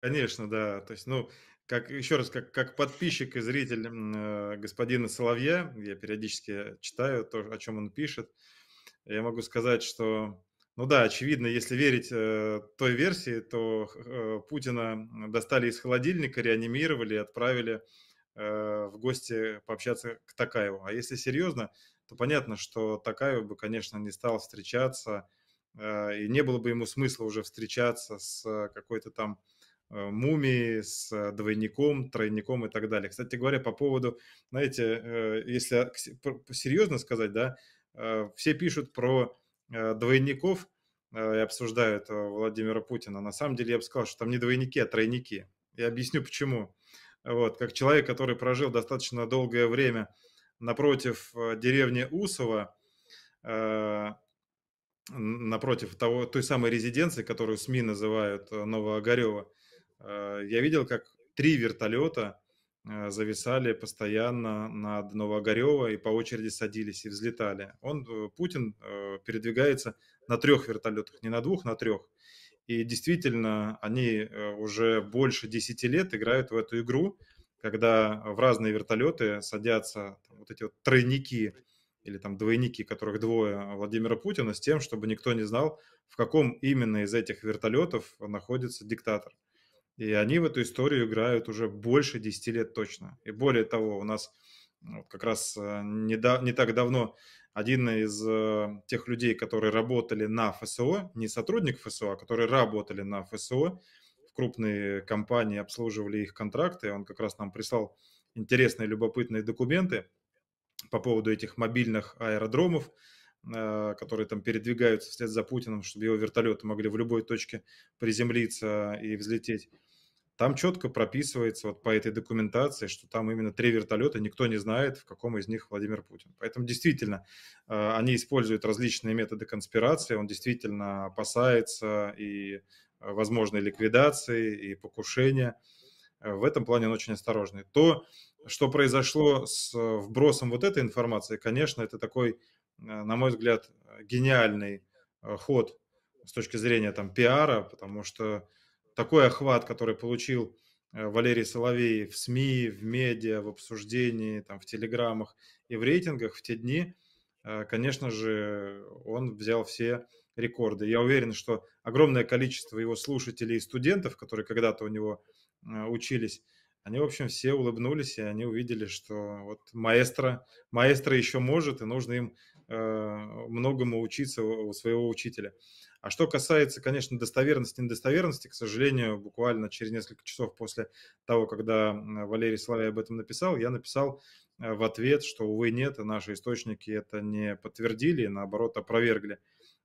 Конечно, да. То есть, ну, как еще раз, как, как подписчик и зритель э, господина Соловья, я периодически читаю то, о чем он пишет, я могу сказать, что, ну да, очевидно, если верить э, той версии, то э, Путина достали из холодильника, реанимировали и отправили э, в гости пообщаться к Такаеву. А если серьезно, то понятно, что Такаев бы, конечно, не стал встречаться, э, и не было бы ему смысла уже встречаться с э, какой-то там Э, мумии с э, двойником, тройником и так далее. Кстати говоря, по поводу, знаете, э, если серьезно сказать, да, все пишут про двойников и обсуждают Владимира Путина. На самом деле я бы сказал, что там не двойники, а тройники. Я объясню почему. Вот, как человек, который прожил достаточно долгое время напротив деревни Усова, напротив того, той самой резиденции, которую СМИ называют Новоогарева, Э, я видел, как три вертолета э, зависали постоянно над Новогорево и по очереди садились и взлетали. Он, э, Путин, передвигается на трех вертолетах, не на двух, на трех. И действительно, они уже больше 10 лет играют в эту игру, когда в разные вертолеты садятся там, вот эти вот тройники или там двойники, которых двое Владимира Путина, с тем, чтобы никто не знал, в каком именно из этих вертолетов находится диктатор. И они в эту историю играют уже больше 10 лет точно. И более того, у нас ну, как раз э, не, да, не так давно один из э, тех людей, которые работали на ФСО, не сотрудник ФСО, а которые работали на ФСО, в крупные компании обслуживали их контракты, он как раз нам прислал интересные, любопытные документы по поводу этих мобильных аэродромов, э, которые там передвигаются вслед за Путиным, чтобы его вертолеты могли в любой точке приземлиться и взлететь. Там четко прописывается вот по этой документации, что там именно три вертолета, никто не знает, в каком из них Владимир Путин. Поэтому действительно э, они используют различные методы конспирации, он действительно опасается и э, возможной ликвидации, и покушения. Э, в этом плане он очень осторожный. То, что произошло с вбросом вот этой информации, конечно, это такой, на мой взгляд, гениальный ход с точки зрения там пиара, потому что такой охват, который получил э, Валерий Соловей в СМИ, в медиа, в обсуждении, там, в телеграммах и в рейтингах в те дни, э, конечно же, он взял все рекорды. Я уверен, что огромное количество его слушателей и студентов, которые когда-то у него э, учились, они, в общем, все улыбнулись, и они увидели, что вот маэстро, маэстро еще может, и нужно им Э, многому учиться у своего учителя. А что касается, конечно, достоверности и недостоверности, к сожалению, буквально через несколько часов после того, когда Валерий Славя об этом написал, я написал э, в ответ, что, увы, нет, наши источники это не подтвердили, наоборот, опровергли.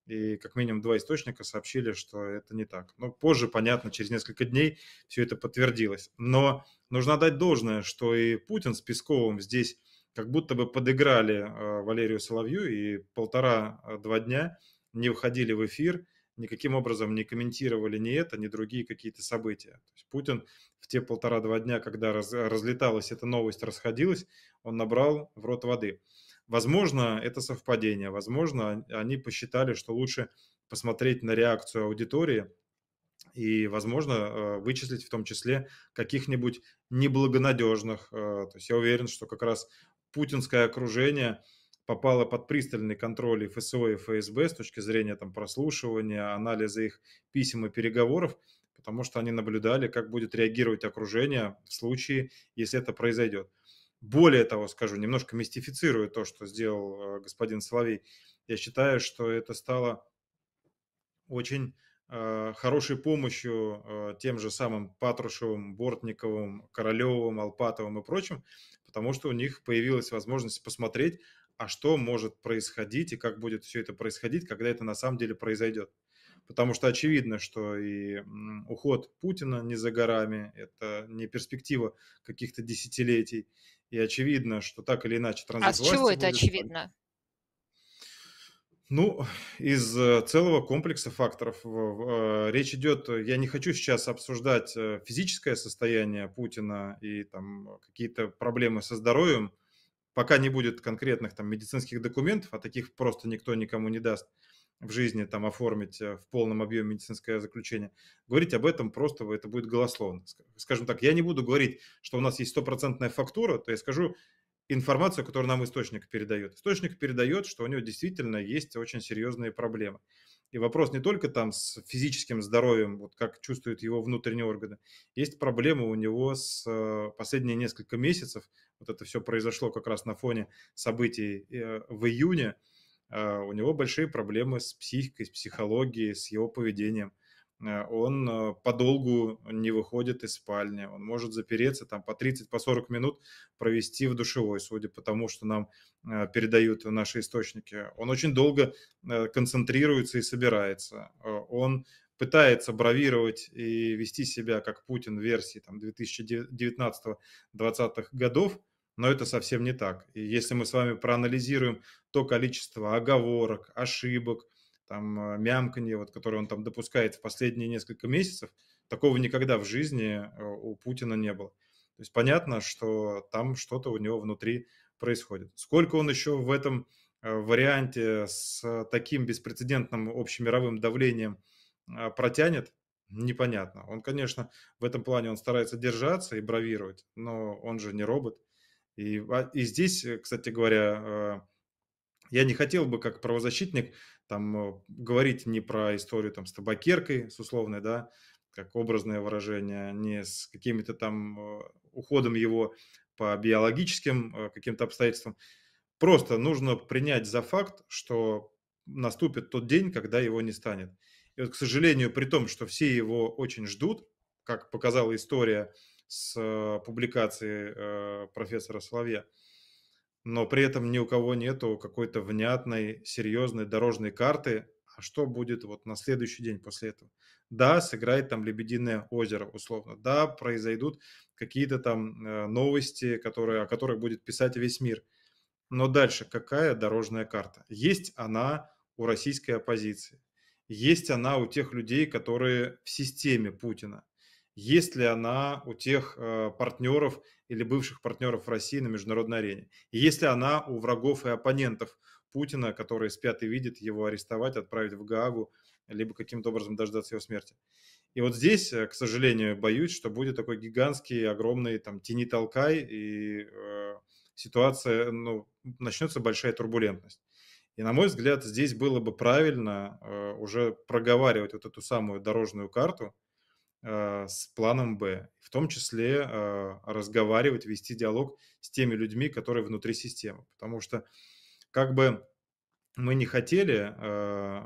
И как минимум два источника сообщили, что это не так. Но позже, понятно, через несколько дней все это подтвердилось. Но нужно дать должное, что и Путин с Песковым здесь как будто бы подыграли а, Валерию Соловью и полтора-два а, дня не выходили в эфир, никаким образом не комментировали ни это, ни другие какие-то события. То есть Путин в те полтора-два дня, когда раз, разлеталась эта новость, расходилась, он набрал в рот воды. Возможно, это совпадение, возможно, а, они посчитали, что лучше посмотреть на реакцию аудитории и, возможно, вычислить в том числе каких-нибудь неблагонадежных. То есть я уверен, что как раз путинское окружение попало под пристальный контроль ФСО и ФСБ с точки зрения там, прослушивания, анализа их писем и переговоров, потому что они наблюдали, как будет реагировать окружение в случае, если это произойдет. Более того, скажу, немножко мистифицирую то, что сделал э, господин Соловей. Я считаю, что это стало очень Э, хорошей помощью э, тем же самым Патрушевым, Бортниковым, Королевым, Алпатовым и прочим, потому что у них появилась возможность посмотреть, а что может происходить и как будет все это происходить, когда это на самом деле произойдет. Потому что очевидно, что и уход Путина не за горами, это не перспектива каких-то десятилетий. И очевидно, что так или иначе транзит А с чего это будет... очевидно? Ну, из э, целого комплекса факторов. Э, речь идет, э, я не хочу сейчас обсуждать физическое состояние Путина и там какие-то проблемы со здоровьем, пока не будет конкретных там медицинских документов, а таких просто никто никому не даст в жизни там оформить в полном объеме медицинское заключение. Говорить об этом просто это будет голословно. Скажем так, я не буду говорить, что у нас есть стопроцентная фактура, то я скажу, информацию, которую нам источник передает. Источник передает, что у него действительно есть очень серьезные проблемы. И вопрос не только там с физическим здоровьем, вот как чувствуют его внутренние органы. Есть проблемы у него с э, последние несколько месяцев. Вот это все произошло как раз на фоне событий э, в июне. Э, у него большие проблемы с психикой, с психологией, с его поведением – Э, он э, подолгу не выходит из спальни, он может запереться там по 30-40 по 40 минут провести в душевой, судя по тому, что нам э, передают наши источники. Он очень долго концентрируется и собирается. Он пытается бравировать и вести себя как Путин в версии 2019-2020 годов, но это совсем не так. И если мы с вами проанализируем то количество оговорок, ошибок, там а, мямканье, вот, которое он там допускает в последние несколько месяцев, такого никогда в жизни э, у Путина не было. То есть понятно, что там что-то у него внутри происходит. Сколько он еще в этом э, варианте с э, таким беспрецедентным общемировым давлением а, протянет, непонятно. Он, конечно, в этом плане он старается держаться и бравировать, но он же не робот. И, а, и здесь, кстати говоря, я не хотел бы как правозащитник там э, говорить не про историю там с табакеркой, с условной, да, как образное выражение, не с какими-то там э, уходом его по биологическим э, каким-то обстоятельствам. Просто нужно принять за факт, что наступит тот день, когда его не станет. И вот, к сожалению, при том, что все его очень ждут, как показала история с публикацией профессора Соловья, но при этом ни у кого нету какой-то внятной, серьезной дорожной карты, а что будет вот на следующий день после этого. Да, сыграет там «Лебединое озеро» условно, да, произойдут какие-то там э, новости, которые, о которых будет писать весь мир. Но дальше какая дорожная карта? Есть она у российской оппозиции, есть она у тех людей, которые в системе Путина есть ли она у тех э, партнеров или бывших партнеров России на международной арене, и есть ли она у врагов и оппонентов Путина, которые спят и видят его арестовать, отправить в Гаагу, либо каким-то образом дождаться его смерти. И вот здесь, э, к сожалению, боюсь, что будет такой гигантский, огромный там тени-толкай, и э, ситуация, ну, начнется большая турбулентность. И, на мой взгляд, здесь было бы правильно э, уже проговаривать вот эту самую дорожную карту, Э, с планом Б, в том числе э, разговаривать, вести диалог с теми людьми, которые внутри системы. Потому что как бы мы не хотели, э,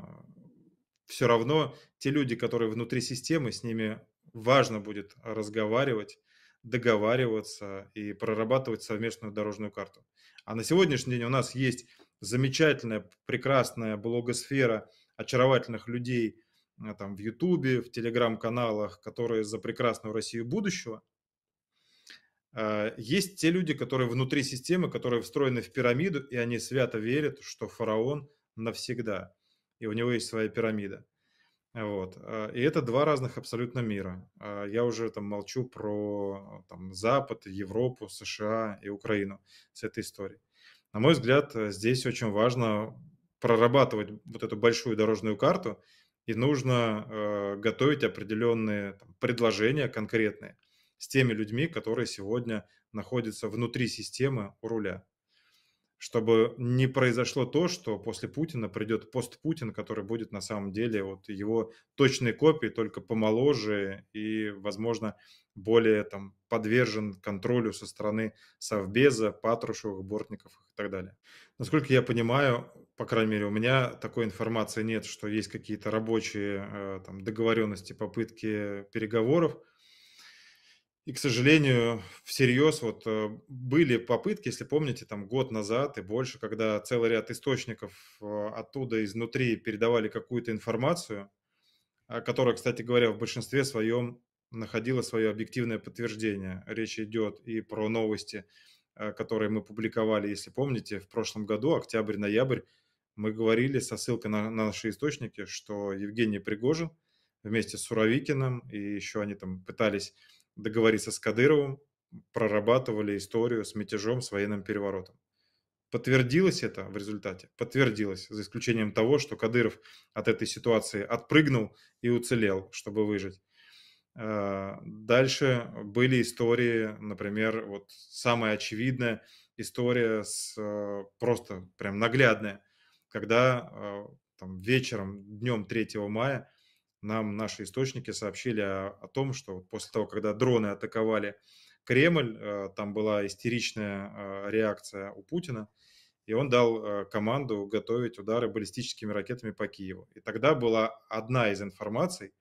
все равно те люди, которые внутри системы, с ними важно будет разговаривать, договариваться и прорабатывать совместную дорожную карту. А на сегодняшний день у нас есть замечательная, прекрасная блогосфера очаровательных людей – а, там, в Ютубе, в Телеграм-каналах, которые за прекрасную Россию будущего. А, есть те люди, которые внутри системы, которые встроены в пирамиду, и они свято верят, что фараон навсегда, и у него есть своя пирамида. Вот. А, и это два разных абсолютно мира. Я уже там молчу про там, Запад, Европу, США и Украину с этой историей. На мой взгляд, здесь очень важно прорабатывать вот эту большую дорожную карту и нужно э, готовить определенные там, предложения конкретные с теми людьми, которые сегодня находятся внутри системы у руля. Чтобы не произошло то, что после Путина придет пост Путин, который будет на самом деле вот его точной копией, только помоложе и, возможно, более там, подвержен контролю со стороны Совбеза, Патрушевых, Бортников и так далее. Насколько я понимаю, по крайней мере, у меня такой информации нет, что есть какие-то рабочие э, там, договоренности, попытки переговоров. И, к сожалению, всерьез вот э, были попытки, если помните, там год назад и больше, когда целый ряд источников э, оттуда изнутри передавали какую-то информацию, которая, кстати говоря, в большинстве своем находила свое объективное подтверждение. Речь идет и про новости, которые мы публиковали, если помните, в прошлом году, октябрь-ноябрь, мы говорили со ссылкой на, на наши источники, что Евгений Пригожин вместе с Суровикиным, и еще они там пытались договориться с Кадыровым, прорабатывали историю с мятежом, с военным переворотом. Подтвердилось это в результате? Подтвердилось, за исключением того, что Кадыров от этой ситуации отпрыгнул и уцелел, чтобы выжить. Э, дальше были истории, например, вот самая очевидная история с э, просто прям наглядная – когда а, там, вечером, днем 3 мая нам наши источники сообщили о, о том, что после того, когда дроны атаковали Кремль, а, там была истеричная а, реакция у Путина, и он дал команду готовить удары баллистическими ракетами по Киеву. И тогда была одна из информаций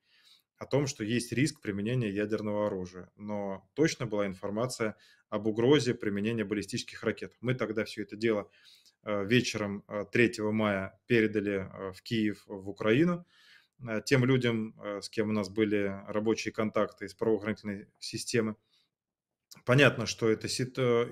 о том, что есть риск применения ядерного оружия, но точно была информация об угрозе применения баллистических ракет. Мы тогда все это дело Э, вечером 3 э, мая передали э, в Киев, в Украину. Тем людям, с кем у нас были рабочие контакты из правоохранительной системы. Понятно, что эта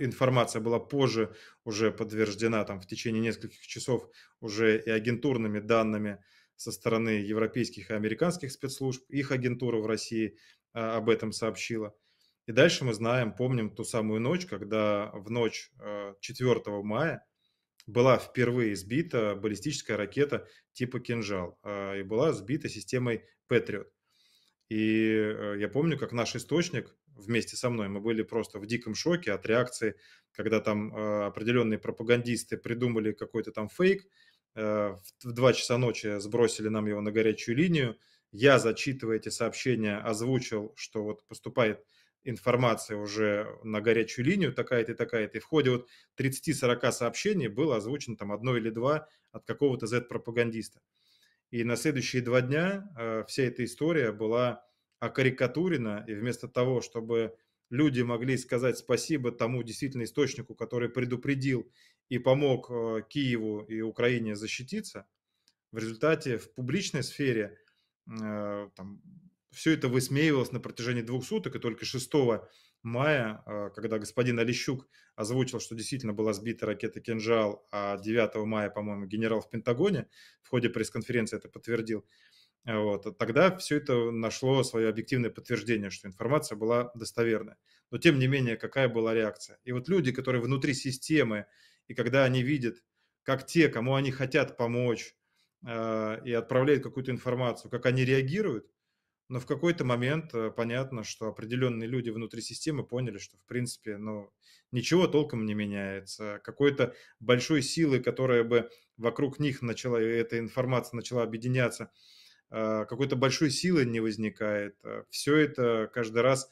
информация была позже уже подтверждена там, в течение нескольких часов уже и агентурными данными со стороны европейских и американских спецслужб. Их агентура в России об этом сообщила. И дальше мы знаем, помним ту самую ночь, когда в ночь 4 мая была впервые сбита баллистическая ракета типа «Кинжал» а, и была сбита системой «Патриот». И э, я помню, как наш источник вместе со мной, мы были просто в диком шоке от реакции, когда там э, определенные пропагандисты придумали какой-то там фейк, э, в 2 часа ночи сбросили нам его на горячую линию, я, зачитывая эти сообщения, озвучил, что вот поступает информация уже на горячую линию, такая-то и такая-то. И в ходе вот 30-40 сообщений было озвучено там одно или два от какого-то Z-пропагандиста. И на следующие два дня э, вся эта история была окарикатурена, и вместо того, чтобы люди могли сказать спасибо тому действительно источнику, который предупредил и помог э, Киеву и Украине защититься, в результате в публичной сфере э, там, все это высмеивалось на протяжении двух суток, и только 6 мая, а, когда господин Олещук озвучил, что действительно была сбита ракета «Кинжал», а 9 мая, по-моему, генерал в Пентагоне в ходе пресс-конференции это подтвердил, вот, а тогда все это нашло свое объективное подтверждение, что информация была достоверная. Но тем не менее, какая была реакция? И вот люди, которые внутри системы, и когда они видят, как те, кому они хотят помочь, а, и отправляют какую-то информацию, как они реагируют, но в какой-то момент э, понятно, что определенные люди внутри системы поняли, что, в принципе, ну, ничего толком не меняется. Какой-то большой силы, которая бы вокруг них начала, э, эта информация начала объединяться, э, какой-то большой силы не возникает. Все это каждый раз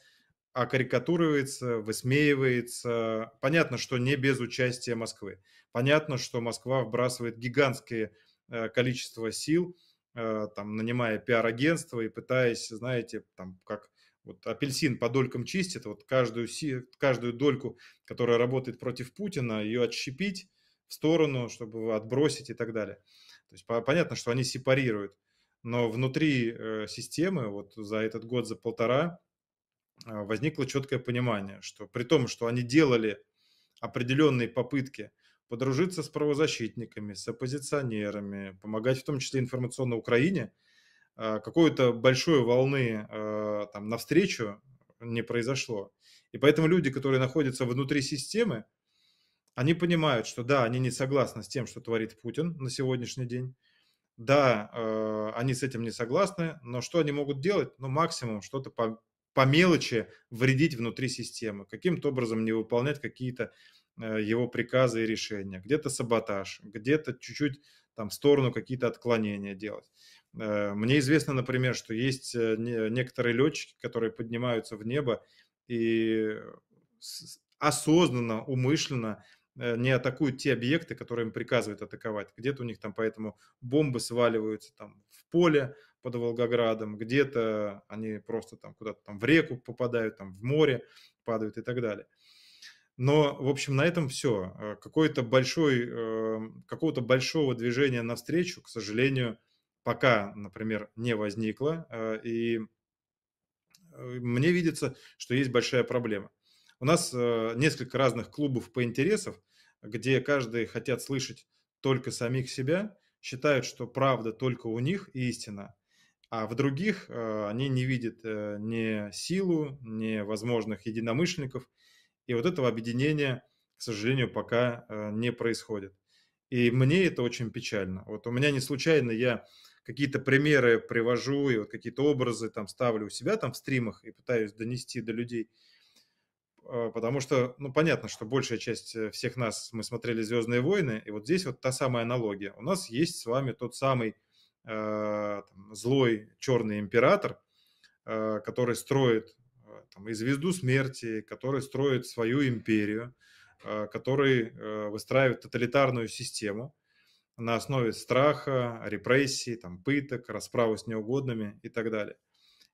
карикатуривается, высмеивается. Понятно, что не без участия Москвы. Понятно, что Москва вбрасывает гигантские количество сил – Э, там, нанимая пиар-агентство и пытаясь, знаете, там, как вот апельсин по долькам чистит, вот каждую, каждую дольку, которая работает против Путина, ее отщепить в сторону, чтобы отбросить и так далее. То есть понятно, что они сепарируют, но внутри э, системы вот за этот год, за полтора э, возникло четкое понимание, что при том, что они делали определенные попытки – подружиться с правозащитниками, с оппозиционерами, помогать в том числе информационно Украине, а, какой-то большой волны а, там, навстречу не произошло. И поэтому люди, которые находятся внутри системы, они понимают, что да, они не согласны с тем, что творит Путин на сегодняшний день. Да, а, они с этим не согласны, но что они могут делать? Ну, максимум что-то по, по мелочи вредить внутри системы, каким-то образом не выполнять какие-то Э, его приказы и решения, где-то саботаж, где-то чуть-чуть там в сторону какие-то отклонения делать. Э, мне известно, например, что есть э, некоторые летчики, которые поднимаются в небо и осознанно, умышленно не атакуют те объекты, которые им приказывают атаковать. Где-то у них там поэтому бомбы сваливаются там в поле под Волгоградом, где-то они просто там куда-то там в реку попадают, там в море падают и так далее. Но, в общем, на этом все. Э, какой-то большой, эм, какого-то большого движения навстречу, к сожалению, пока, например, не возникло. Э, и э, мне видится, что есть большая проблема. У нас несколько разных клубов по интересам, где каждый хотят слышать только самих себя, считают, что правда только у них и истина. А в других они не видят ни силу, ни возможных единомышленников – и вот этого объединения, к сожалению, пока э, не происходит. И мне это очень печально. Вот у меня не случайно я какие-то примеры привожу и вот какие-то образы там ставлю у себя там в стримах и пытаюсь донести до людей. Э, потому что, ну, понятно, что большая часть э, всех нас, мы смотрели «Звездные войны», и вот здесь вот та самая аналогия. У нас есть с вами тот самый э, там, злой черный император, э, который строит Э, там, и звезду смерти, который строит свою империю, э, который э, выстраивает тоталитарную систему на основе страха, репрессий, там, пыток, расправы с неугодными и так далее.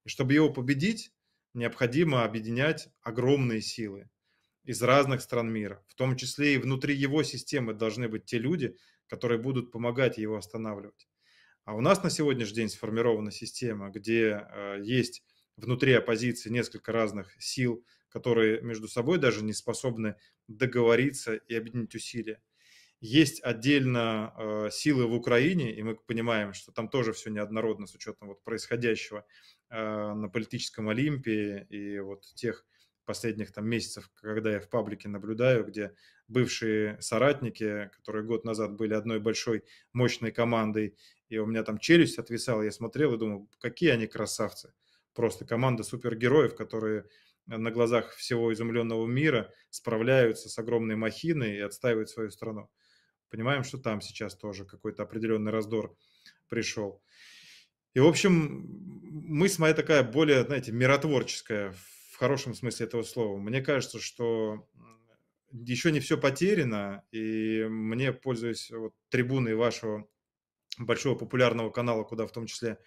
И чтобы его победить, необходимо объединять огромные силы из разных стран мира. В том числе и внутри его системы должны быть те люди, которые будут помогать его останавливать. А у нас на сегодняшний день сформирована система, где э, есть внутри оппозиции несколько разных сил, которые между собой даже не способны договориться и объединить усилия. Есть отдельно э, силы в Украине, и мы понимаем, что там тоже все неоднородно с учетом вот происходящего э, на политическом Олимпе и вот тех последних там месяцев, когда я в паблике наблюдаю, где бывшие соратники, которые год назад были одной большой мощной командой, и у меня там челюсть отвисала, я смотрел и думал, какие они красавцы просто команда супергероев, которые на глазах всего изумленного мира справляются с огромной махиной и отстаивают свою страну. Понимаем, что там сейчас тоже какой-то определенный раздор пришел. И, в общем, мысль моя такая более, знаете, миротворческая в хорошем смысле этого слова. Мне кажется, что еще не все потеряно, и мне, пользуясь вот, трибуной вашего большого популярного канала, куда в том числе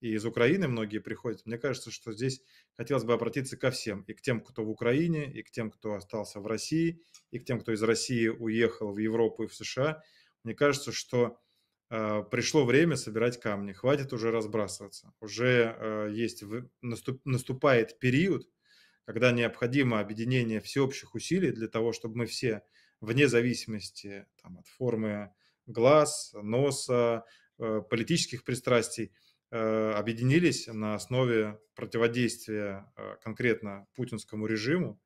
и из Украины многие приходят. Мне кажется, что здесь хотелось бы обратиться ко всем, и к тем, кто в Украине, и к тем, кто остался в России, и к тем, кто из России уехал в Европу и в США. Мне кажется, что э, пришло время собирать камни, хватит уже разбрасываться. Уже э, есть в, наступ, наступает период, когда необходимо объединение всеобщих усилий для того, чтобы мы все, вне зависимости там, от формы глаз, носа, э, политических пристрастий, Э, объединились на основе противодействия э, конкретно путинскому режиму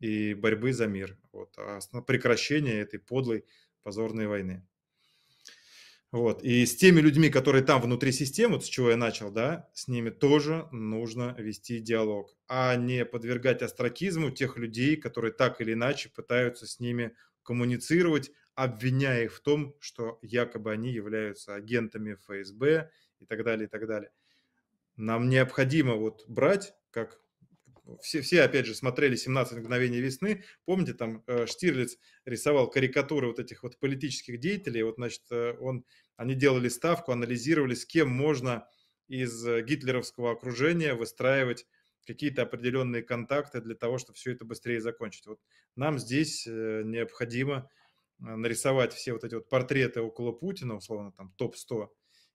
и борьбы за мир, вот, а прекращение этой подлой позорной войны. Вот. И с теми людьми, которые там внутри системы, вот с чего я начал, да, с ними тоже нужно вести диалог, а не подвергать астракизму тех людей, которые так или иначе пытаются с ними коммуницировать, обвиняя их в том, что якобы они являются агентами ФСБ, и так далее, и так далее. Нам необходимо вот брать, как все, все опять же, смотрели «17 мгновений весны». Помните, там э, Штирлиц рисовал карикатуры вот этих вот политических деятелей. Вот, значит, э, он, они делали ставку, анализировали, с кем можно из э, гитлеровского окружения выстраивать какие-то определенные контакты для того, чтобы все это быстрее закончить. Вот нам здесь необходимо нарисовать все вот эти вот портреты около Путина, условно, там топ-100,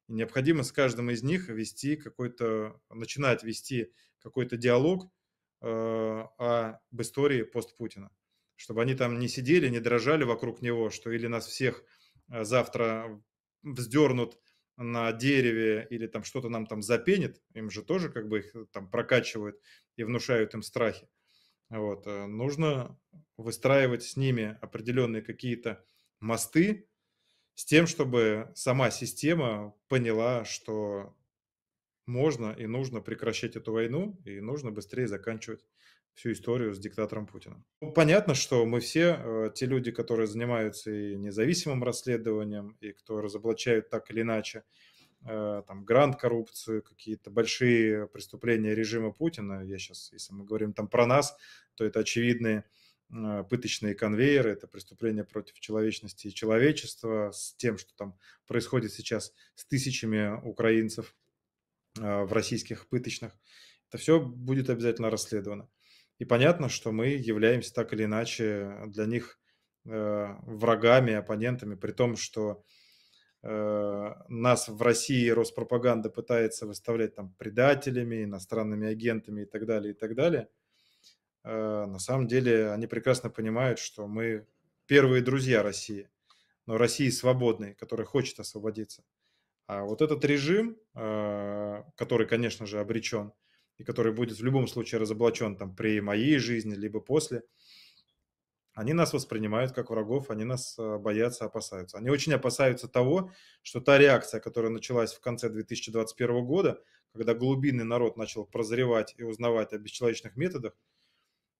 и необходимо с каждым из них вести какой-то, начинать вести какой-то диалог э, об истории постпутина, чтобы они там не сидели, не дрожали вокруг него, что или нас всех э, завтра вздернут на дереве или там что-то нам там запенит, им же тоже как бы их э, там прокачивают и внушают им страхи. Вот. Э, нужно выстраивать с ними определенные какие-то мосты, с тем, чтобы сама система поняла, что можно и нужно прекращать эту войну, и нужно быстрее заканчивать всю историю с диктатором Путиным. Ну, понятно, что мы все, э, те люди, которые занимаются и независимым расследованием, и кто разоблачает так или иначе, э, там, грант коррупцию какие-то большие преступления режима Путина, я сейчас, если мы говорим там про нас, то это очевидные Э, пыточные конвейеры, это преступление против человечности и человечества, с тем, что там происходит сейчас с тысячами украинцев э, в российских пыточных. Это все будет обязательно расследовано. И понятно, что мы являемся так или иначе для них э, врагами, оппонентами, при том, что нас в России Роспропаганда пытается выставлять там предателями, иностранными агентами и так далее, и так далее – Э, на самом деле они прекрасно понимают, что мы первые друзья России, но России свободной, которая хочет освободиться. А вот этот режим, э, который, конечно же, обречен, и который будет в любом случае разоблачен там при моей жизни, либо после, они нас воспринимают как врагов, они нас э, боятся, опасаются. Они очень опасаются того, что та реакция, которая началась в конце 2021 года, когда глубинный народ начал прозревать и узнавать о бесчеловечных методах,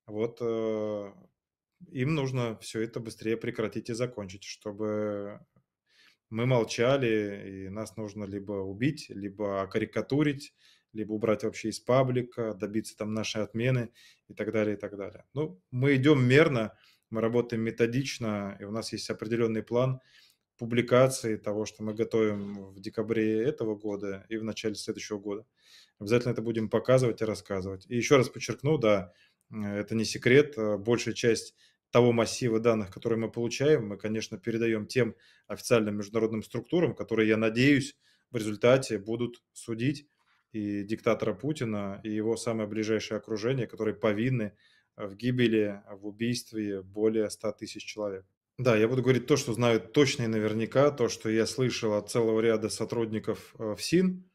вот э, им нужно все это быстрее прекратить и закончить, чтобы мы молчали, и нас нужно либо убить, либо карикатурить, либо убрать вообще из паблика, добиться там нашей отмены и так далее, и так далее. Ну, мы идем мерно, мы работаем методично, и у нас есть определенный план публикации того, что мы готовим в декабре этого года и в начале следующего года. Обязательно это будем показывать и рассказывать. И еще раз подчеркну, да, это не секрет. Э, большая часть того массива данных, который мы получаем, мы, конечно, передаем тем официальным международным структурам, которые, я надеюсь, в результате будут судить и диктатора Путина, и его самое ближайшее окружение, которые повинны в гибели, в убийстве более 100 тысяч человек. Да, я буду говорить то, что знаю точно и наверняка, то, что я слышал от целого ряда сотрудников э, в СИН,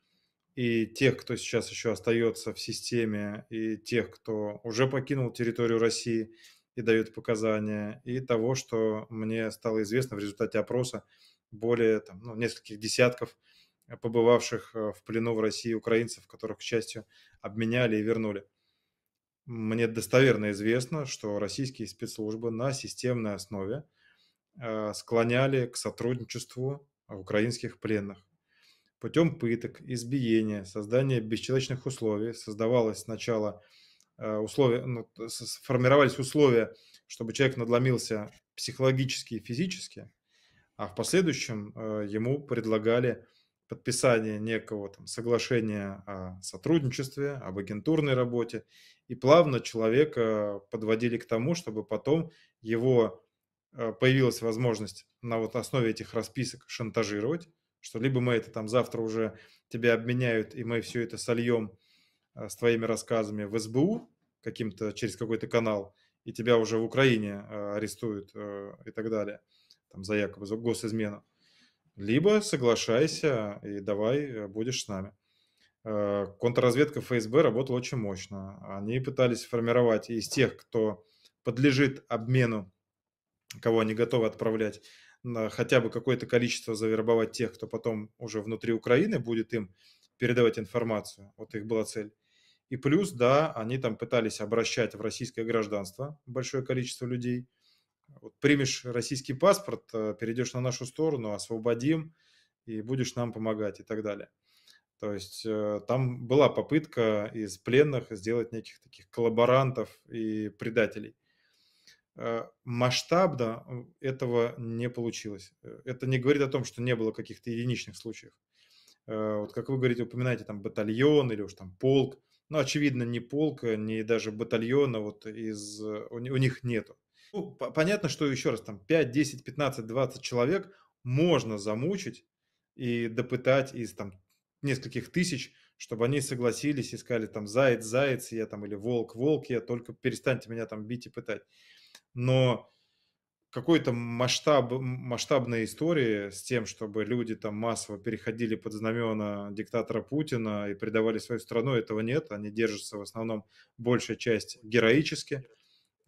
и тех, кто сейчас еще остается в системе, и тех, кто уже покинул территорию России и дает показания, и того, что мне стало известно в результате опроса более там, ну, нескольких десятков побывавших э, в плену в России украинцев, которых, к счастью, обменяли и вернули. Мне достоверно известно, что российские спецслужбы на системной основе э, склоняли к сотрудничеству украинских пленных путем пыток, избиения, создания бесчеловечных условий. Создавалось сначала э, условия, ну, формировались условия, чтобы человек надломился психологически и физически, а в последующем э, ему предлагали подписание некого там, соглашения о сотрудничестве, об агентурной работе, и плавно человека подводили к тому, чтобы потом его э, появилась возможность на вот основе этих расписок шантажировать, что либо мы это там завтра уже тебя обменяют, и мы все это сольем э, с твоими рассказами в СБУ каким-то через какой-то канал, и тебя уже в Украине э, арестуют э, и так далее, там за якобы за госизмену. Либо соглашайся и давай будешь с нами. Контрразведка ФСБ работала очень мощно. Они пытались формировать из тех, кто подлежит обмену, кого они готовы отправлять, хотя бы какое-то количество завербовать тех, кто потом уже внутри Украины будет им передавать информацию. Вот их была цель. И плюс, да, они там пытались обращать в российское гражданство большое количество людей. Вот примешь российский паспорт, э, перейдешь на нашу сторону, освободим и будешь нам помогать и так далее. То есть э, там была попытка из пленных сделать неких таких коллаборантов и предателей. Э, масштабно э, этого не получилось. Э, это не говорит о том, что не было каких-то единичных случаев. Вот как вы говорите, упоминаете там батальон или уж там полк. Ну, очевидно, не полка, не даже батальона вот из, у, у них нету. Ну, понятно, что еще раз там 5, 10, 15, 20 человек можно замучить и допытать из там нескольких тысяч, чтобы они согласились и сказали там заяц, заяц я там или волк, волк я, только перестаньте меня там бить и пытать но какой-то масштаб, масштабной истории с тем, чтобы люди там массово переходили под знамена диктатора Путина и предавали свою страну, этого нет. Они держатся в основном, большая часть, героически.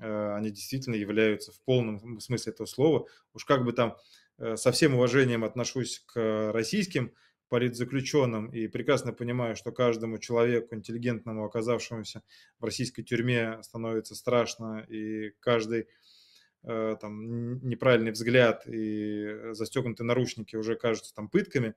Э, они действительно являются в полном смысле этого слова. Уж как бы там э, со всем уважением отношусь к российским политзаключенным и прекрасно понимаю, что каждому человеку интеллигентному, оказавшемуся в российской тюрьме, становится страшно, и каждый э, там неправильный взгляд и застегнутые наручники уже кажутся там пытками,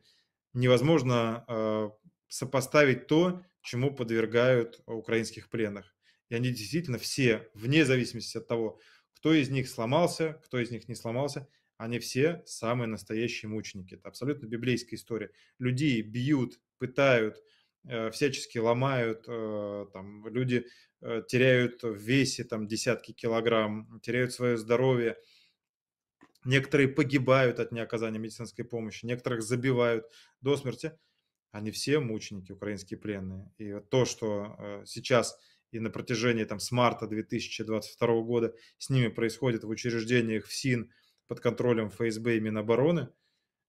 невозможно э, сопоставить то, чему подвергают украинских пленных. И они действительно все, вне зависимости от того, кто из них сломался, кто из них не сломался, они а все самые настоящие мученики. Это абсолютно библейская история. Людей бьют, пытают, э, всячески ломают, э, там, люди э, теряют в весе там, десятки килограмм, теряют свое здоровье. Некоторые погибают от неоказания медицинской помощи, некоторых забивают до смерти. Они все мученики, украинские пленные. И то, что сейчас и на протяжении там, с марта 2022 года с ними происходит в учреждениях в СИН, под контролем ФСБ и Минобороны.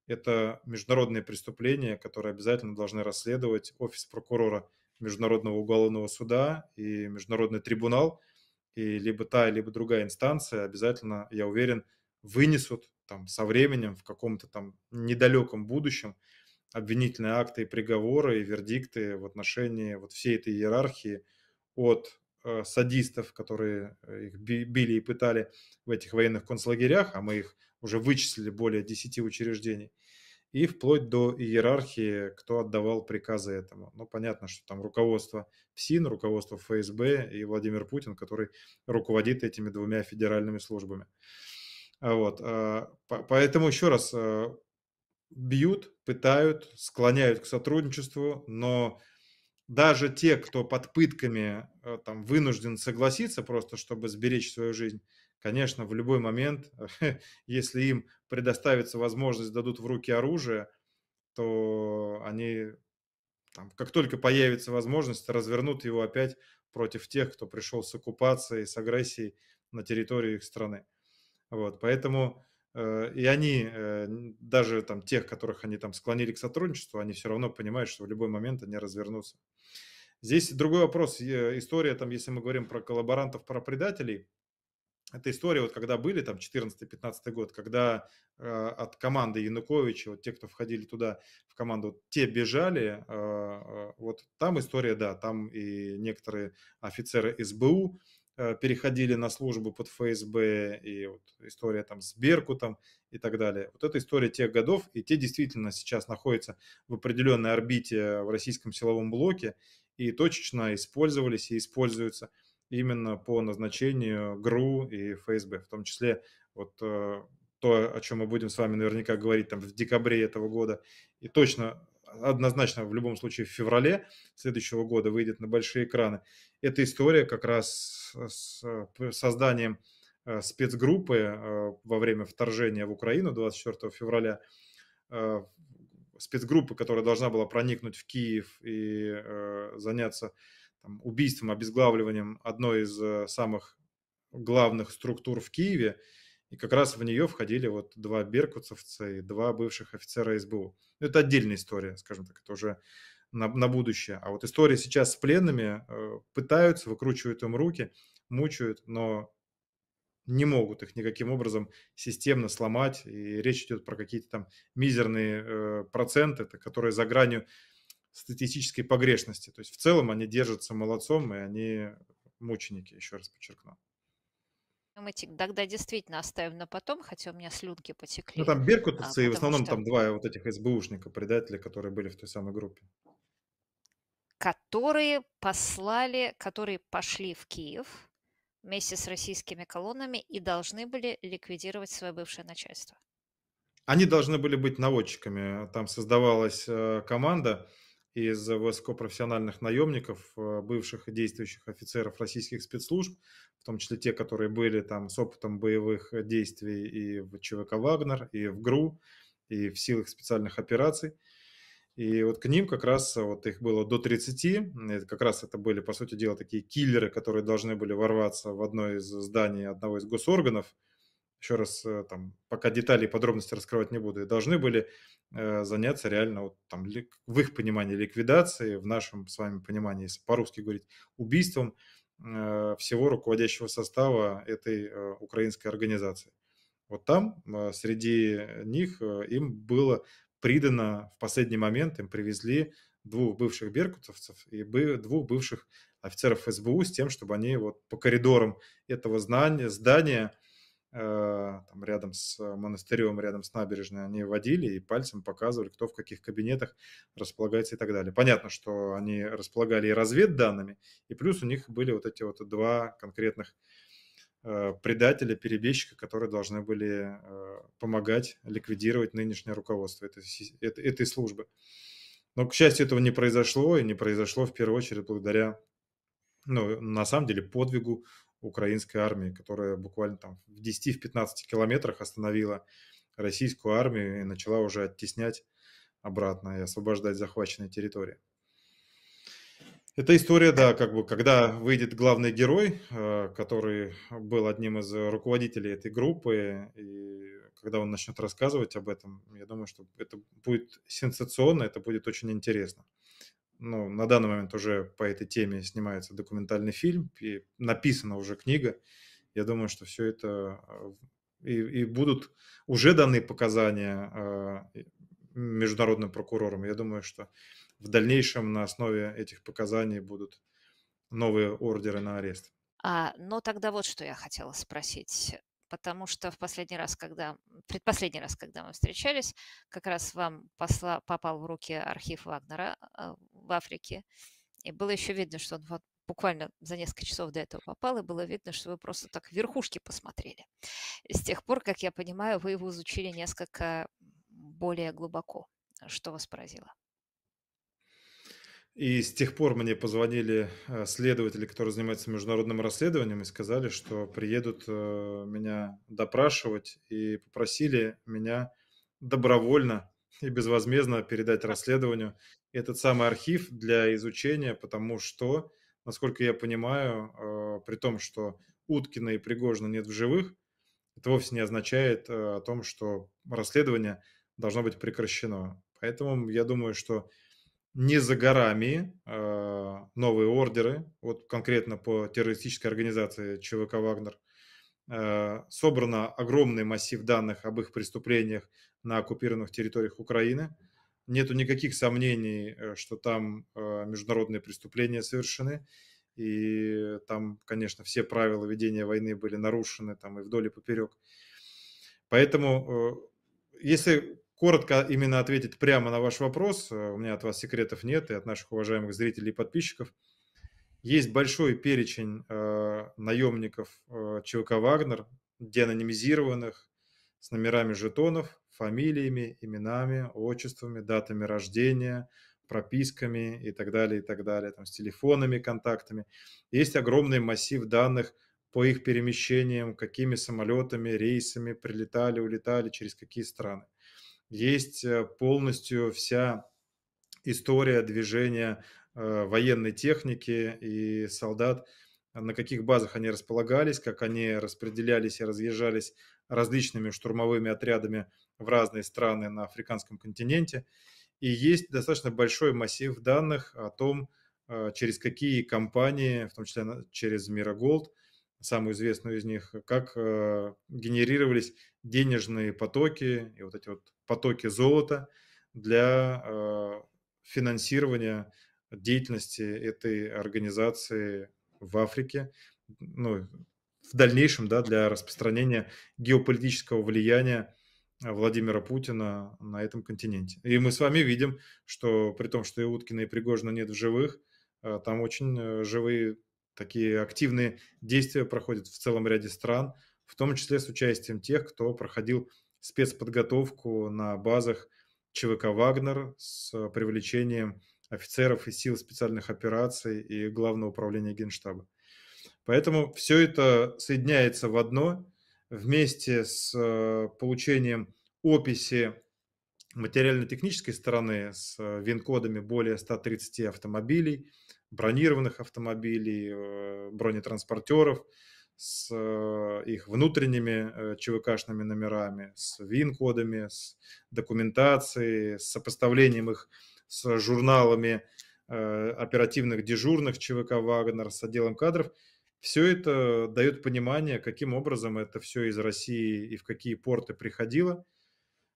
Это международные преступления, которые обязательно должны расследовать офис прокурора Международного уголовного суда и Международный трибунал. И либо та, либо другая инстанция обязательно, я уверен, вынесут там, со временем в каком-то там недалеком будущем обвинительные акты и приговоры и вердикты в отношении вот всей этой иерархии от Э, садистов, которые э, их били и пытали в этих военных концлагерях, а мы их уже вычислили более 10 учреждений, и вплоть до иерархии, кто отдавал приказы этому. Ну, понятно, что там руководство ФСИН, руководство ФСБ и Владимир Путин, который руководит этими двумя федеральными службами. А вот. Э, поэтому еще раз бьют, пытают, склоняют к сотрудничеству, но даже те, кто под пытками э, там, вынужден согласиться просто, чтобы сберечь свою жизнь, конечно, в любой момент, если им предоставится возможность, дадут в руки оружие, то они, там, как только появится возможность, развернут его опять против тех, кто пришел с оккупацией, с агрессией на территорию их страны. Вот, поэтому Э, и они, э, даже там тех, которых они там склонили к сотрудничеству, они все равно понимают, что в любой момент они развернутся. Здесь другой вопрос. История, там, если мы говорим про коллаборантов, про предателей, это история, вот когда были там 14-15 год, когда э, от команды Януковича, вот те, кто входили туда в команду, те бежали, вот там история, да, там и некоторые офицеры СБУ Э, переходили на службу под ФСБ, и вот история там с Беркутом и так далее. Вот эта история тех годов, и те действительно сейчас находятся в определенной орбите в российском силовом блоке, и точечно использовались и используются именно по назначению ГРУ и ФСБ, в том числе вот э, то, о чем мы будем с вами наверняка говорить там в декабре этого года, и точно однозначно в любом случае в феврале следующего года выйдет на большие экраны. эта история как раз с э, созданием э, спецгруппы э, во время вторжения в Украину 24 февраля. Спецгруппы, которая должна была проникнуть в Киев и заняться там, убийством, обезглавливанием одной из самых главных структур в Киеве – и как раз в нее входили вот два беркутцевца и два бывших офицера СБУ. Ну, это отдельная история, скажем так, это уже на, на будущее. А вот история сейчас с пленными э, пытаются, выкручивают им руки, мучают, но не могут их никаким образом системно сломать. И речь идет про какие-то там мизерные э, проценты, которые за гранью статистической погрешности. То есть в целом они держатся молодцом, и они мученики, еще раз подчеркну. Ну, мы тогда действительно оставим на потом, хотя у меня слюнки ну, потекли. Ну, там беркутовцы а, и в основном что... там два вот этих СБУшника-предателя, которые были в той самой группе. Которые послали, которые пошли в Киев вместе с российскими колоннами и должны были ликвидировать свое бывшее начальство. Они должны были быть наводчиками. Там создавалась э, команда, из высокопрофессиональных наемников, э, бывших и действующих офицеров российских спецслужб, в том числе те, которые были там с опытом боевых действий и в ЧВК «Вагнер», и в ГРУ, и в силах специальных операций. И вот к ним как раз вот их было до 30. Это как раз это были, по сути дела, такие киллеры, которые должны были ворваться в одно из зданий одного из госорганов – еще раз, э, там, пока детали и подробности раскрывать не буду, и должны были э, заняться реально, вот, там, в их понимании ликвидации в нашем с вами понимании, если по-русски говорить, убийством э, всего руководящего состава этой украинской организации. Вот там, среди них, им было придано в последний момент, им привезли двух бывших беркутовцев и двух бывших офицеров СБУ с тем, чтобы они вот по коридорам этого знания, здания Э, там, рядом с монастырем, рядом с набережной, они водили и пальцем показывали, кто в каких кабинетах располагается и так далее. Понятно, что они располагали и разведданными, и плюс у них были вот эти вот два конкретных э, предателя, перебежчика, которые должны были э, помогать ликвидировать нынешнее руководство этой, этой службы. Но, к счастью, этого не произошло, и не произошло в первую очередь благодаря, ну, на самом деле, подвигу украинской армии, которая буквально там в 10-15 километрах остановила российскую армию и начала уже оттеснять обратно и освобождать захваченные территории. Эта история, да, как бы, когда выйдет главный герой, э, который был одним из руководителей этой группы, и когда он начнет рассказывать об этом, я думаю, что это будет сенсационно, это будет очень интересно ну, на данный момент уже по этой теме снимается документальный фильм, и написана уже книга. Я думаю, что все это э, и, и будут уже данные показания а, международным прокурорам. Я думаю, что в дальнейшем на основе этих показаний будут новые ордеры на арест. А, но ну, тогда вот что я хотела спросить потому что в последний раз, когда, предпоследний раз, когда мы встречались, как раз вам посла, попал в руки архив Вагнера а, в Африке, и было еще видно, что он вот буквально за несколько часов до этого попал, и было видно, что вы просто так верхушки посмотрели. И с тех пор, как я понимаю, вы его изучили несколько более глубоко. Что вас поразило? И с тех пор мне позвонили э, следователи, которые занимаются международным расследованием, и сказали, что приедут э, меня допрашивать и попросили меня добровольно и безвозмездно передать расследованию этот самый архив для изучения, потому что, насколько я понимаю, э, при том, что Уткина и Пригожина нет в живых, это вовсе не означает о том, что расследование должно быть прекращено. Поэтому я думаю, что не за горами э, новые ордеры, вот конкретно по террористической организации ЧВК «Вагнер». Э, собрано огромный массив данных об их преступлениях на оккупированных территориях Украины. Нету никаких сомнений, э, что там э, международные преступления совершены. И там, конечно, все правила ведения войны были нарушены там и вдоль и поперек. Поэтому, э, если коротко именно ответить прямо на ваш вопрос. Э, у меня от вас секретов нет и от наших уважаемых зрителей и подписчиков. Есть большой перечень э, наемников э, ЧВК «Вагнер», деанонимизированных, с номерами жетонов, фамилиями, именами, отчествами, датами рождения, прописками и так далее, и так далее, там, с телефонами, контактами. Есть огромный массив данных по их перемещениям, какими самолетами, рейсами прилетали, улетали, через какие страны есть э, полностью вся история движения э, военной техники и солдат, на каких базах они располагались, как они распределялись и разъезжались различными штурмовыми отрядами в разные страны на африканском континенте. И есть достаточно большой массив данных о том, э, через какие компании, в том числе через Мира Голд, самую известную из них, как э, генерировались денежные потоки и вот эти вот потоки золота для э, финансирования деятельности этой организации в Африке, ну, в дальнейшем да, для распространения геополитического влияния Владимира Путина на этом континенте. И мы с вами видим, что при том, что и Уткина, и Пригожина нет в живых, э, там очень живые Такие активные действия проходят в целом ряде стран, в том числе с участием тех, кто проходил спецподготовку на базах ЧВК «Вагнер» с привлечением офицеров и сил специальных операций и Главного управления Генштаба. Поэтому все это соединяется в одно вместе с э, получением описи материально-технической стороны с э, ВИН-кодами более 130 автомобилей, бронированных автомобилей, э, бронетранспортеров, с э, их внутренними ЧВКшными номерами, с ВИН-кодами, с документацией, с сопоставлением их с журналами оперативных дежурных ЧВК «Вагнер», с отделом кадров. Все это дает понимание, каким образом это все из России и в какие порты приходило –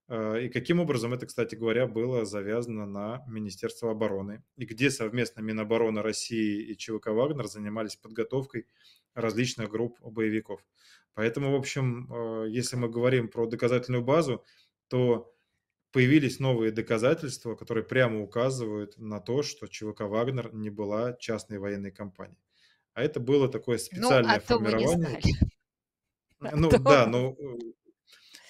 Э, и каким образом это, кстати говоря, было завязано на Министерство обороны, и где совместно Минобороны России и ЧВК «Вагнер» занимались подготовкой различных групп боевиков. Поэтому, в общем, э, если мы говорим про доказательную базу, то появились новые доказательства, которые прямо указывают на то, что ЧВК «Вагнер» не была частной военной компанией. А это было такое специальное ну, а формирование. Ну, а да, но ну,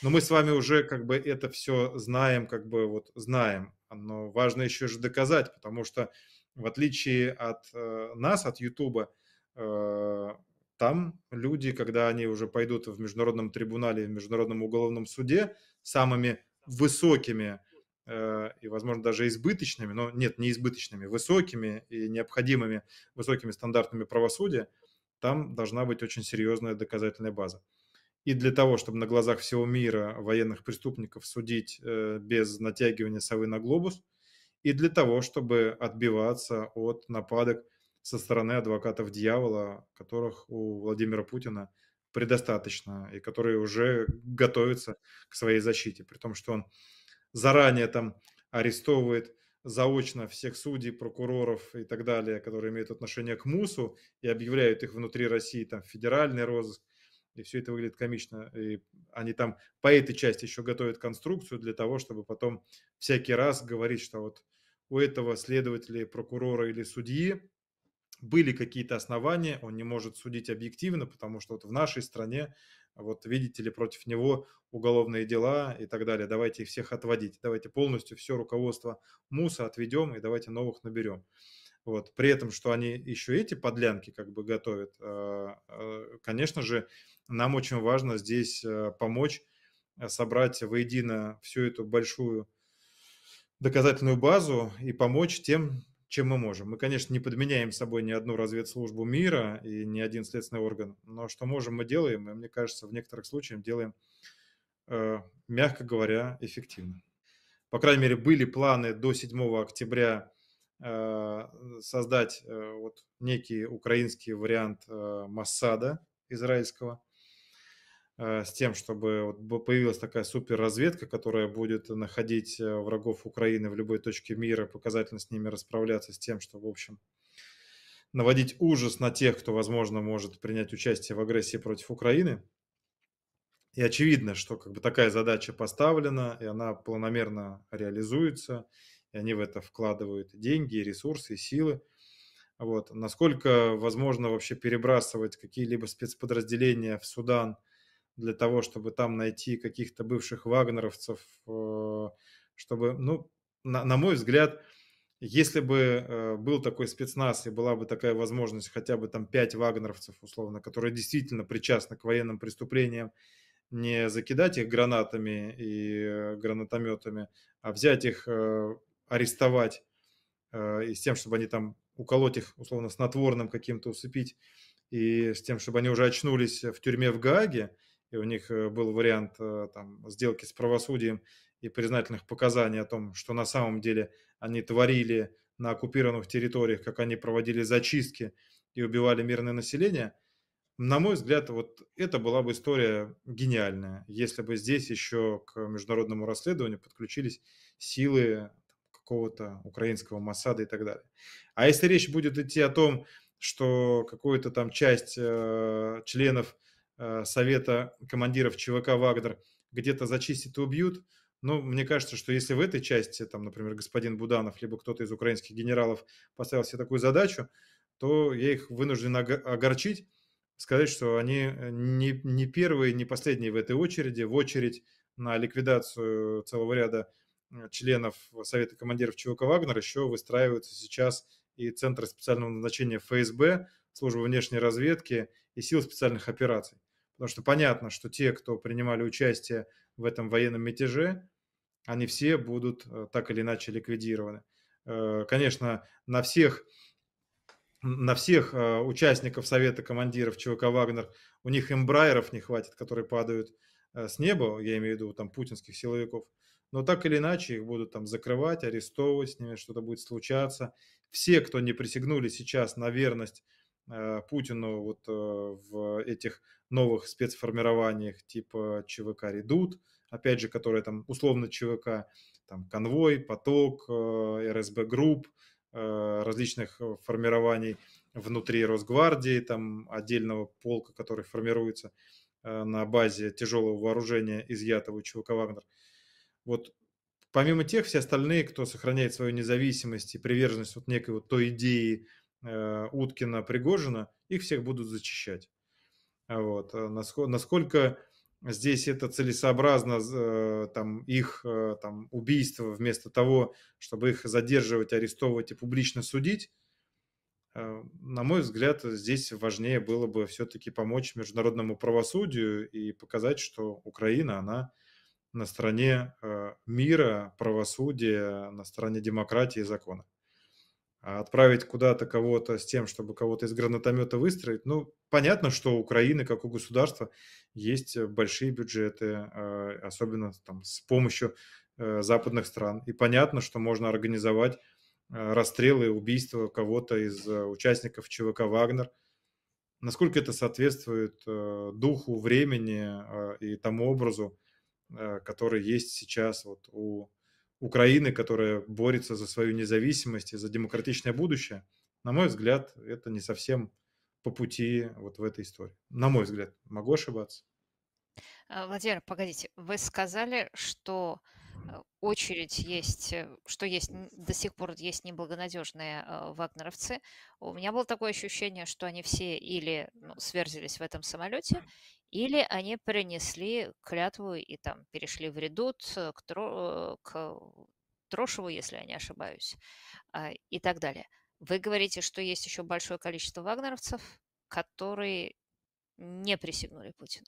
но мы с вами уже как бы это все знаем, как бы вот знаем. Но важно еще же доказать, потому что в отличие от э, нас, от Ютуба, э, там люди, когда они уже пойдут в международном трибунале, в международном уголовном суде, самыми высокими э, и, возможно, даже избыточными, но нет, не избыточными, высокими и необходимыми высокими стандартами правосудия, там должна быть очень серьезная доказательная база и для того, чтобы на глазах всего мира военных преступников судить э, без натягивания совы на глобус, и для того, чтобы отбиваться от нападок со стороны адвокатов дьявола, которых у Владимира Путина предостаточно, и которые уже готовятся к своей защите, при том, что он заранее там арестовывает заочно всех судей, прокуроров и так далее, которые имеют отношение к МУСу и объявляют их внутри России там федеральный розыск, и все это выглядит комично. И они там по этой части еще готовят конструкцию для того, чтобы потом всякий раз говорить, что вот у этого следователя, прокурора или судьи были какие-то основания, он не может судить объективно, потому что вот в нашей стране, вот видите ли, против него уголовные дела и так далее. Давайте их всех отводить, давайте полностью все руководство МУСа отведем и давайте новых наберем. Вот. При этом, что они еще эти подлянки как бы готовят, а, а, конечно же, нам очень важно здесь а, помочь собрать воедино всю эту большую доказательную базу и помочь тем, чем мы можем. Мы, конечно, не подменяем собой ни одну разведслужбу мира и ни один следственный орган, но что можем, мы делаем, и мне кажется, в некоторых случаях делаем, мягко говоря, эффективно. По крайней мере, были планы до 7 октября Э, создать э, вот некий украинский вариант э, Массада израильского с тем, чтобы появилась такая суперразведка, которая будет находить врагов Украины в любой точке мира, показательно с ними расправляться, с тем, что, в общем, наводить ужас на тех, кто, возможно, может принять участие в агрессии против Украины. И очевидно, что как бы такая задача поставлена, и она планомерно реализуется – и они в это вкладывают деньги, ресурсы, силы. Вот. Насколько возможно вообще перебрасывать какие-либо спецподразделения в Судан для того, чтобы там найти каких-то бывших вагнеровцев, э, чтобы, ну, на, на мой взгляд, если бы э, был такой спецназ и была бы такая возможность хотя бы там 5 вагнеровцев, условно, которые действительно причастны к военным преступлениям, не закидать их гранатами и э, гранатометами, а взять их арестовать, а, и с тем, чтобы они там уколоть их, условно, снотворным каким-то усыпить, и с тем, чтобы они уже очнулись в тюрьме в Гааге, и у них э, был вариант э, там, сделки с правосудием и признательных показаний о том, что на самом деле они творили на оккупированных территориях, как они проводили зачистки и убивали мирное население, на мой взгляд, вот это была бы история гениальная, если бы здесь еще к международному расследованию подключились силы какого-то украинского Масада и так далее. А если речь будет идти о том, что какую-то там часть э, членов э, Совета командиров ЧВК «Вагнер» где-то зачистят и убьют, ну, мне кажется, что если в этой части, там, например, господин Буданов, либо кто-то из украинских генералов поставил себе такую задачу, то я их вынужден огорчить, сказать, что они э, не, не первые, не последние в этой очереди, в очередь на ликвидацию целого ряда Э, членов Совета командиров ЧВК «Вагнер» еще выстраиваются сейчас и Центры специального назначения ФСБ, Службы внешней разведки и Сил специальных операций. Потому что понятно, что те, кто принимали участие в этом военном мятеже, они все будут э, так или иначе ликвидированы. Э, конечно, на всех, на всех участников Совета командиров ЧВК «Вагнер» у них эмбрайеров не хватит, которые падают с неба, я имею в виду там путинских силовиков – но так или иначе их будут там закрывать, арестовывать, с ними что-то будет случаться. Все, кто не присягнули сейчас на верность э, Путину вот э, в этих новых спецформированиях типа ЧВК «Редут», опять же, которые там условно ЧВК, там «Конвой», «Поток», э, «РСБ Групп», э, различных э, формирований внутри Росгвардии, там отдельного полка, который формируется э, на базе тяжелого вооружения, изъятого ЧВК «Вагнер» вот помимо тех, все остальные, кто сохраняет свою независимость и приверженность вот некой вот той идеи э, Уткина, Пригожина, их всех будут зачищать. А вот. Э, насколько, насколько здесь это целесообразно, э, там, их э, там, убийство, вместо того, чтобы их задерживать, арестовывать и публично судить, э, на мой взгляд, здесь важнее было бы все-таки помочь международному правосудию и показать, что Украина, она на стороне э, мира, правосудия, на стороне демократии и закона. А отправить куда-то кого-то с тем, чтобы кого-то из гранатомета выстроить, ну, понятно, что у Украины, как у государства, есть большие бюджеты, э, особенно там с помощью э, западных стран. И понятно, что можно организовать расстрелы, убийства кого-то из участников ЧВК «Вагнер», насколько это соответствует духу, времени и тому образу, Э, который есть сейчас вот у Украины, которая борется за свою независимость и за демократичное будущее, на мой взгляд, это не совсем по пути вот в этой истории. На мой взгляд, могу ошибаться. А, Владимир, погодите, вы сказали, что э, очередь есть, э, что есть до сих пор есть неблагонадежные вагнеровцы. У меня было такое ощущение, что они все или ну, сверзились в этом самолете, или они принесли клятву и там перешли в редут э, к, тро, э, к Трошеву, если я не ошибаюсь, а, и так далее. Вы говорите, что есть еще большое количество вагнеровцев, которые не присягнули Путину.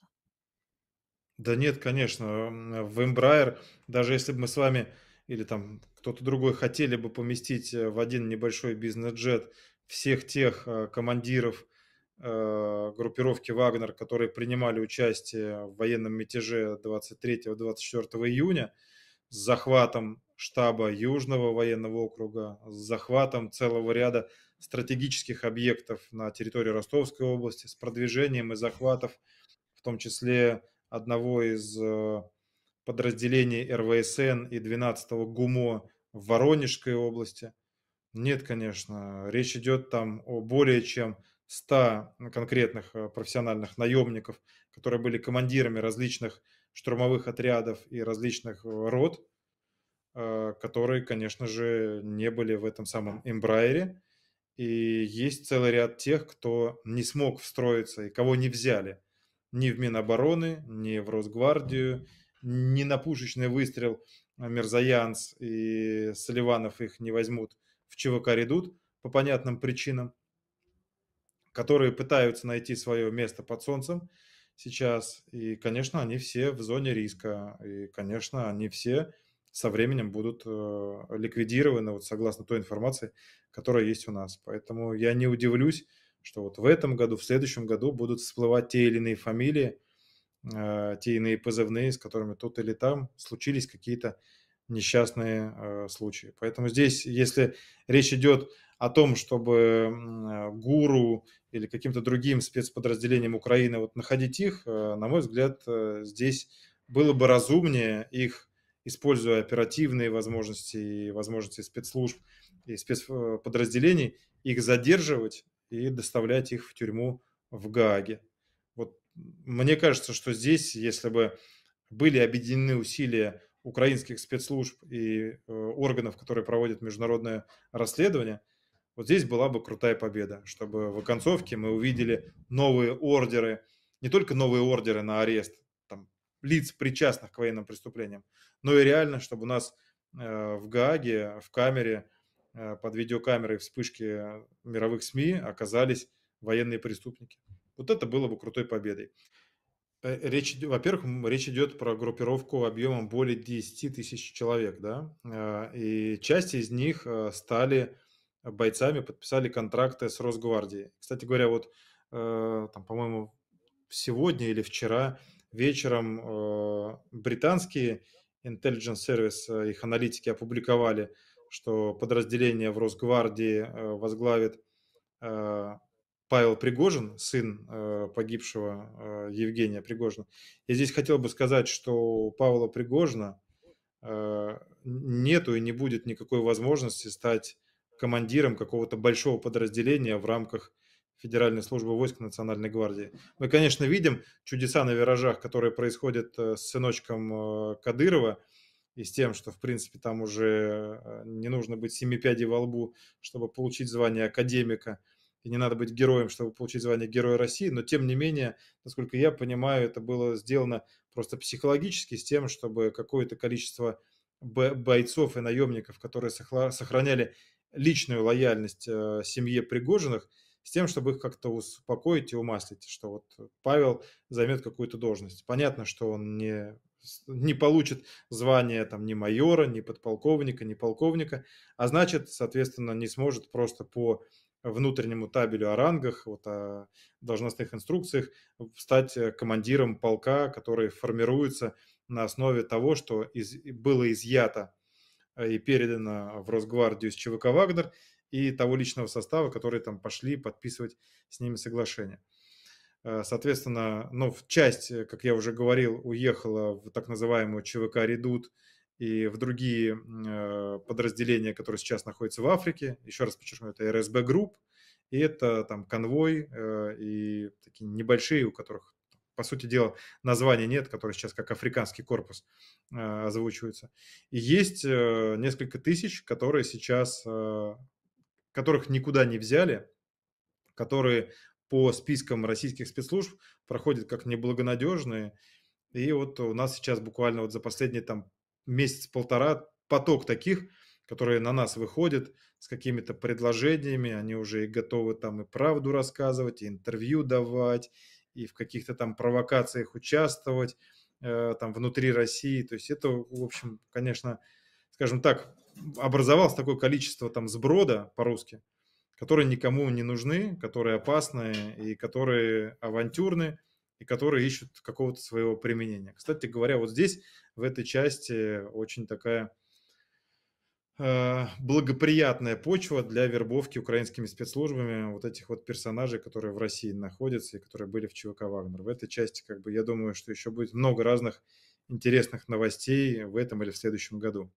Да нет, конечно. Э, в Эмбрайер, даже если бы мы с вами или там кто-то другой хотели бы поместить в один небольшой бизнес-джет всех тех командиров Э, группировки «Вагнер», которые принимали участие в военном мятеже 23-24 июня с захватом штаба Южного военного округа, с захватом целого ряда стратегических объектов на территории Ростовской области, с продвижением и захватов, в том числе одного из э, подразделений РВСН и 12-го ГУМО в Воронежской области. Нет, конечно, речь идет там о более чем 100 конкретных э, профессиональных наемников, которые были командирами различных штурмовых отрядов и различных э, род, э, которые, конечно же, не были в этом самом Эмбрайере. И есть целый ряд тех, кто не смог встроиться и кого не взяли ни в Минобороны, ни в Росгвардию, ни на пушечный выстрел Мерзаянс и Соливанов их не возьмут в ЧВК «Редут» по понятным причинам которые пытаются найти свое место под солнцем сейчас. И, конечно, они все в зоне риска. И, конечно, они все со временем будут э, ликвидированы, вот согласно той информации, которая есть у нас. Поэтому я не удивлюсь, что вот в этом году, в следующем году будут всплывать те или иные фамилии, э, те иные позывные, с которыми тут или там случились какие-то несчастные э, случаи. Поэтому здесь, если речь идет о том, чтобы э, гуру или каким-то другим спецподразделением Украины вот находить их, э, на мой взгляд, э, здесь было бы разумнее их, используя оперативные возможности и возможности спецслужб и спецподразделений, их задерживать и доставлять их в тюрьму в Гааге. Вот мне кажется, что здесь, если бы были объединены усилия украинских спецслужб и органов, которые проводят международное расследование – вот здесь была бы крутая победа, чтобы в оконцовке мы увидели новые ордеры, не только новые ордеры на арест там, лиц, причастных к военным преступлениям, но и реально, чтобы у нас э, в Гааге, в камере, э, под видеокамерой вспышки мировых СМИ оказались военные преступники. Вот это было бы крутой победой. Э, речь, во-первых, речь идет про группировку объемом более 10 тысяч человек, да, и часть из них стали бойцами подписали контракты с Росгвардией. Кстати говоря, вот, э, там, по-моему, сегодня или вчера вечером э, британские intelligence сервис э, их аналитики опубликовали, что подразделение в Росгвардии э, возглавит э, Павел Пригожин, сын э, погибшего э, Евгения Пригожина. Я здесь хотел бы сказать, что у Павла Пригожина э, нету и не будет никакой возможности стать командиром какого-то большого подразделения в рамках Федеральной службы войск Национальной гвардии. Мы, конечно, видим чудеса на виражах, которые происходят э, с сыночком э, Кадырова и с тем, что, в принципе, там уже э, не нужно быть семи пядей во лбу, чтобы получить звание академика, и не надо быть героем, чтобы получить звание Героя России, но, тем не менее, насколько я понимаю, это было сделано просто психологически с тем, чтобы какое-то количество бойцов и наемников, которые сохраняли личную лояльность э, семье Пригожиных с тем, чтобы их как-то успокоить и умаслить, что вот Павел займет какую-то должность. Понятно, что он не, не получит звание там ни майора, ни подполковника, ни полковника, а значит, соответственно, не сможет просто по внутреннему табелю о рангах, вот о должностных инструкциях, стать э, командиром полка, который формируется на основе того, что из, было изъято а, и передано в Росгвардию с ЧВК «Вагнер» и того личного состава, которые там пошли подписывать с ними соглашение. Э, соответственно, ну, часть, э, как я уже говорил, уехала в так называемую ЧВК «Редут», и в другие э, подразделения, которые сейчас находятся в Африке. Еще раз подчеркну, это РСБ Групп, и это там конвой и такие небольшие, у которых по сути дела, названия нет, которые сейчас как африканский корпус а, озвучиваются. И есть э, несколько тысяч, которые сейчас, э, которых никуда не взяли, которые по спискам российских спецслужб проходят как неблагонадежные. И вот у нас сейчас буквально вот за последние там месяц-полтора поток таких, которые на нас выходят с какими-то предложениями, они уже и готовы там и правду рассказывать, и интервью давать, и в каких-то там провокациях участвовать э, там внутри России. То есть это, в общем, конечно, скажем так, образовалось такое количество там сброда по-русски, которые никому не нужны, которые опасны и которые авантюрны и которые ищут какого-то своего применения. Кстати говоря, вот здесь в этой части очень такая Э, благоприятная почва для вербовки украинскими спецслужбами вот этих вот персонажей, которые в России находятся и которые были в ЧВК «Вагнер». В этой части, как бы, я думаю, что еще будет много разных интересных новостей в этом или в следующем году.